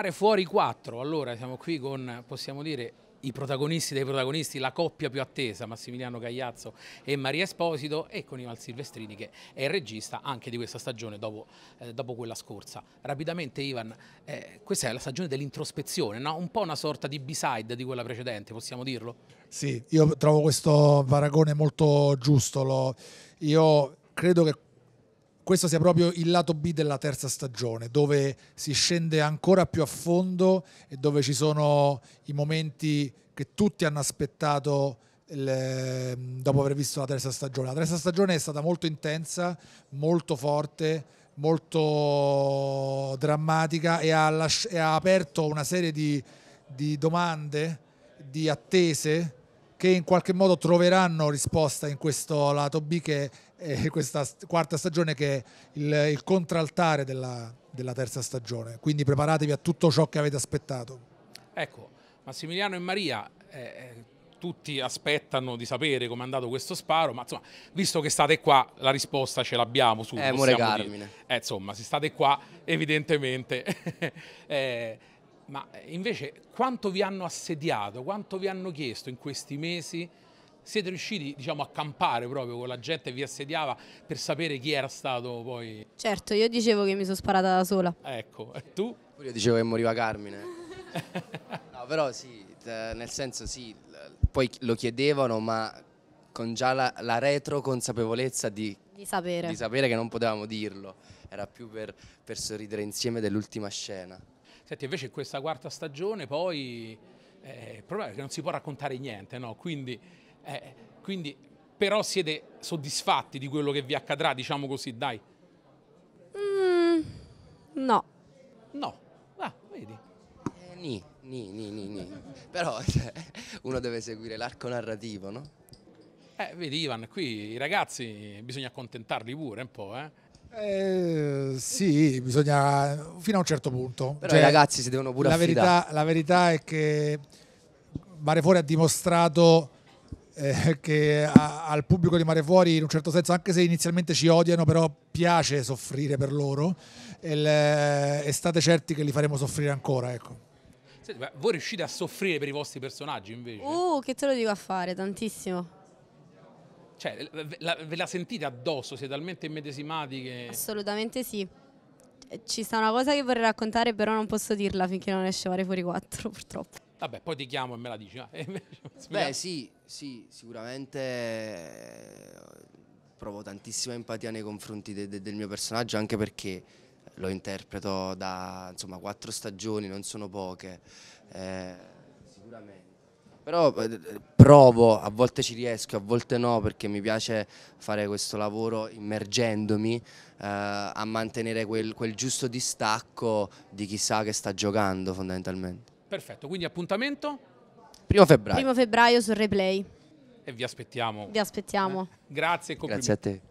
Mare Fuori 4, allora siamo qui con, possiamo dire, i protagonisti dei protagonisti, la coppia più attesa, Massimiliano Gagliazzo e Maria Esposito e con Ivan Silvestrini che è il regista anche di questa stagione dopo, eh, dopo quella scorsa. Rapidamente Ivan, eh, questa è la stagione dell'introspezione, no? un po' una sorta di b-side di quella precedente, possiamo dirlo? Sì, io trovo questo paragone molto giusto, lo... io credo che questo sia proprio il lato B della terza stagione, dove si scende ancora più a fondo e dove ci sono i momenti che tutti hanno aspettato le, ehm, dopo aver visto la terza stagione. La terza stagione è stata molto intensa, molto forte, molto drammatica e ha, lasci- e ha aperto una serie di, di domande, di attese che in qualche modo troveranno risposta in questo lato B che è questa quarta stagione che è il, il contraltare della, della terza stagione. Quindi preparatevi a tutto ciò che avete aspettato. Ecco, Massimiliano e Maria, eh, eh tutti aspettano di sapere come è andato questo sparo, ma insomma, visto che state qua, la risposta ce l'abbiamo subito. Eh, amore Eh, insomma, se state qua, evidentemente... eh, ma eh, invece quanto vi hanno assediato, quanto vi hanno chiesto in questi mesi? Siete riusciti diciamo, a campare proprio con la gente che vi assediava per sapere chi era stato poi? Certo, io dicevo che mi sono sparata da sola. Ecco, e tu? Io dicevo che moriva Carmine. no, però sì, nel senso sì, poi lo chiedevano ma con già la, la retroconsapevolezza di, di, sapere. di sapere che non potevamo dirlo. Era più per, per sorridere insieme dell'ultima scena. Senti, invece in questa quarta stagione poi eh, il problema è che non si può raccontare niente, no? quindi, eh, quindi, però siete soddisfatti di quello che vi accadrà, diciamo così, dai? Mm, no. No? Ah, vedi. Eh, ni, ni, ni, ni, ni. però cioè, uno deve seguire l'arco narrativo, no? Eh, vedi Ivan, qui i ragazzi bisogna accontentarli pure un po', eh? Eh, sì, bisogna fino a un certo punto. Però cioè, i ragazzi si devono pure la affidare. Verità, la verità è che Mare Fuori ha dimostrato eh, che a, al pubblico di Mare Fuori, in un certo senso, anche se inizialmente ci odiano, però piace soffrire per loro e, le, e state certi che li faremo soffrire ancora. Ecco. Senti, voi riuscite a soffrire per i vostri personaggi invece? Uh, che te lo dico a fare, tantissimo. Cioè, la, ve la sentite addosso? Siete talmente immedesimati che... Assolutamente sì. Ci sta una cosa che vorrei raccontare, però non posso dirla finché non esce Vare fuori quattro, purtroppo. Vabbè, poi ti chiamo e me la dici. Eh, Beh, sì, sì, sicuramente eh, provo tantissima empatia nei confronti de, de, del mio personaggio, anche perché lo interpreto da insomma quattro stagioni, non sono poche. Eh, sicuramente. Però eh, provo, a volte ci riesco, a volte no, perché mi piace fare questo lavoro immergendomi eh, a mantenere quel, quel giusto distacco di chi sa che sta giocando fondamentalmente. Perfetto, quindi appuntamento? Primo febbraio. Primo febbraio sul Replay. E vi aspettiamo. Vi aspettiamo. Eh, grazie e complimenti. Grazie a te.